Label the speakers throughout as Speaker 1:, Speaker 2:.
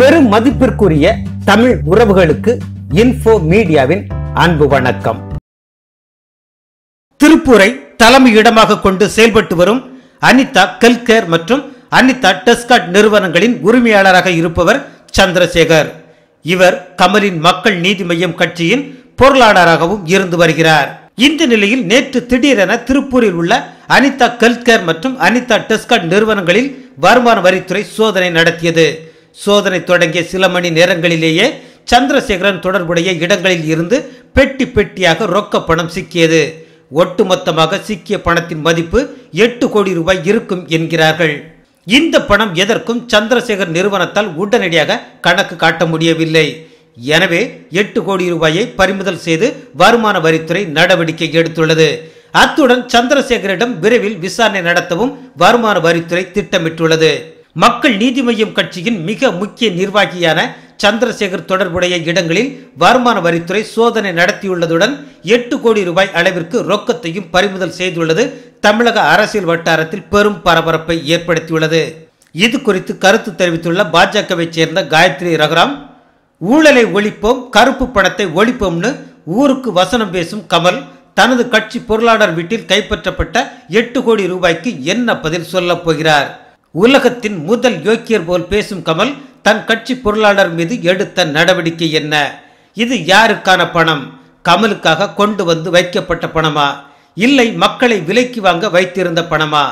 Speaker 1: பெரும் மதிப்பிற்குரிய தமிழ் உறவுகளுக்கு இன்ஃபோ மீடியாவின் அன்பு வணக்கம் திருப்பூரை தலைமையிடமாக கொண்டு செயல்பட்டு வரும் அனிதா கெல்கேர் மற்றும் அனிதா டெஸ்காட் நிறுவனங்களின் உரிமையாளராக இருப்பவர் சந்திரசேகர் இவர் கமலின் மக்கள் நீதி மையம் கட்சியின் பொருளாளராகவும் இருந்து வருகிறார் இந்த நிலையில் நேற்று திடீரென திருப்பூரில் உள்ள அனிதா கெல்கேர் மற்றும் அனிதா டெஸ்காட் நிறுவனங்களில் வருமான வரித்துறை சோதனை நடத்தியது சோதனை தொடங்கிய சில மணி நேரங்களிலேயே சந்திரசேகரன் தொடர்புடைய இடங்களில் இருந்து பெட்டி பெட்டியாக ரொக்க பணம் சிக்கியது ஒட்டுமொத்தமாக சிக்கிய பணத்தின் மதிப்பு எட்டு கோடி ரூபாய் இருக்கும் என்கிறார்கள் இந்த பணம் எதற்கும் சந்திரசேகர் நிறுவனத்தால் உடனடியாக கணக்கு காட்ட முடியவில்லை எனவே எட்டு கோடி ரூபாயை பறிமுதல் செய்து வருமான வரித்துறை நடவடிக்கை எடுத்துள்ளது அத்துடன் சந்திரசேகரிடம் விரைவில் விசாரணை நடத்தவும் வருமான வரித்துறை திட்டமிட்டுள்ளது மக்கள் நீதி மய்யம் கட்சியின் மிக முக்கிய நிர்வாகியான சந்திரசேகர் தொடர்புடைய இடங்களில் வருமான வரித்துறை சோதனை நடத்தியுள்ளதுடன் எட்டு கோடி ரூபாய் அளவிற்கு ரொக்கத்தையும் பறிமுதல் செய்துள்ளது தமிழக அரசியல் வட்டாரத்தில் பெரும் பரபரப்பை ஏற்படுத்தியுள்ளது இது குறித்து கருத்து தெரிவித்துள்ள பாஜகவைச் சேர்ந்த காயத்ரி ரகுராம் ஊழலை ஒழிப்போம் கருப்பு பணத்தை ஒழிப்போம்னு ஊருக்கு வசனம் பேசும் கமல் தனது கட்சி பொருளாளர் வீட்டில் கைப்பற்றப்பட்ட எட்டு கோடி ரூபாய்க்கு என்ன பதில் சொல்லப் போகிறார் உலகத்தின் முதல் யோக்கியர் போல் பேசும் கமல் தன் கட்சி பொருளாளர் மீது எடுத்த நடவடிக்கை என்ன இது யாருக்கான பணம் கமலுக்காக கொண்டு வந்து வைக்கப்பட்ட பணமா இல்லை மக்களை விலைக்கு வாங்க வைத்திருந்த பணமா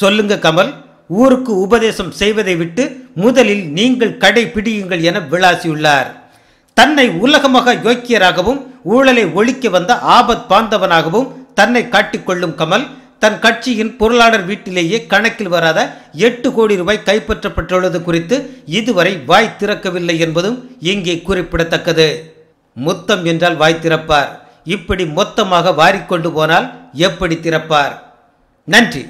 Speaker 1: சொல்லுங்க கமல் ஊருக்கு உபதேசம் செய்வதை விட்டு முதலில் நீங்கள் கடைபிடியுங்கள் என விளாசியுள்ளார் தன்னை உலகமாக யோக்கியராகவும் ஊழலை ஒழிக்க வந்த ஆபத் பாந்தவனாகவும் தன்னை காட்டிக்கொள்ளும் கமல் தன் கட்சியின் பொருளாளர் வீட்டிலேயே கணக்கில் வராத எட்டு கோடி ரூபாய் கைப்பற்றப்பட்டுள்ளது குறித்து இதுவரை வாய் திறக்கவில்லை என்பதும் இங்கே குறிப்பிடத்தக்கது மொத்தம் என்றால் வாய் திறப்பார் இப்படி மொத்தமாக வாரிக்கொண்டு போனால் எப்படி திறப்பார் நன்றி